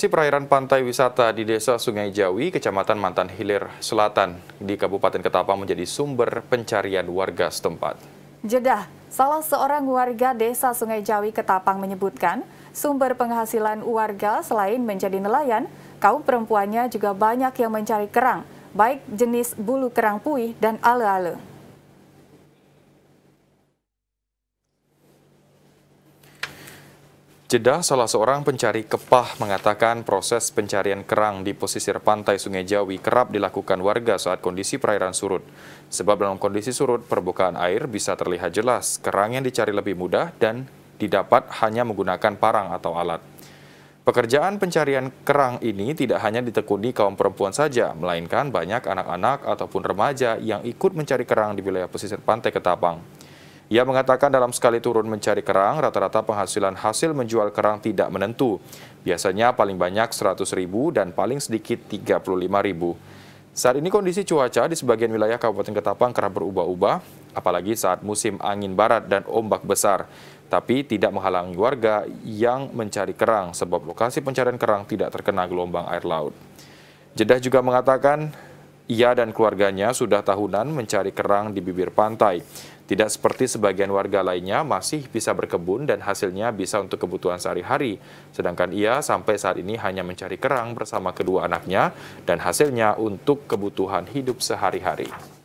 Si perairan pantai wisata di Desa Sungai Jawi, Kecamatan Mantan Hilir Selatan di Kabupaten Ketapang menjadi sumber pencarian warga setempat. Jedah, salah seorang warga Desa Sungai Jawi Ketapang menyebutkan, sumber penghasilan warga selain menjadi nelayan, kaum perempuannya juga banyak yang mencari kerang, baik jenis bulu kerang puih dan ale-ale. Jeddah, salah seorang pencari kepah mengatakan proses pencarian kerang di pesisir pantai Sungai Jawi kerap dilakukan warga saat kondisi perairan surut. Sebab dalam kondisi surut, perbukaan air bisa terlihat jelas, kerang yang dicari lebih mudah dan didapat hanya menggunakan parang atau alat. Pekerjaan pencarian kerang ini tidak hanya ditekuni kaum perempuan saja, melainkan banyak anak-anak ataupun remaja yang ikut mencari kerang di wilayah pesisir pantai Ketapang. Ia mengatakan dalam sekali turun mencari kerang, rata-rata penghasilan hasil menjual kerang tidak menentu. Biasanya paling banyak 100 ribu dan paling sedikit 35 ribu. Saat ini kondisi cuaca di sebagian wilayah Kabupaten Ketapang kerap berubah-ubah, apalagi saat musim angin barat dan ombak besar. Tapi tidak menghalangi warga yang mencari kerang sebab lokasi pencarian kerang tidak terkena gelombang air laut. Jeddah juga mengatakan ia dan keluarganya sudah tahunan mencari kerang di bibir pantai. Tidak seperti sebagian warga lainnya masih bisa berkebun dan hasilnya bisa untuk kebutuhan sehari-hari. Sedangkan ia sampai saat ini hanya mencari kerang bersama kedua anaknya dan hasilnya untuk kebutuhan hidup sehari-hari.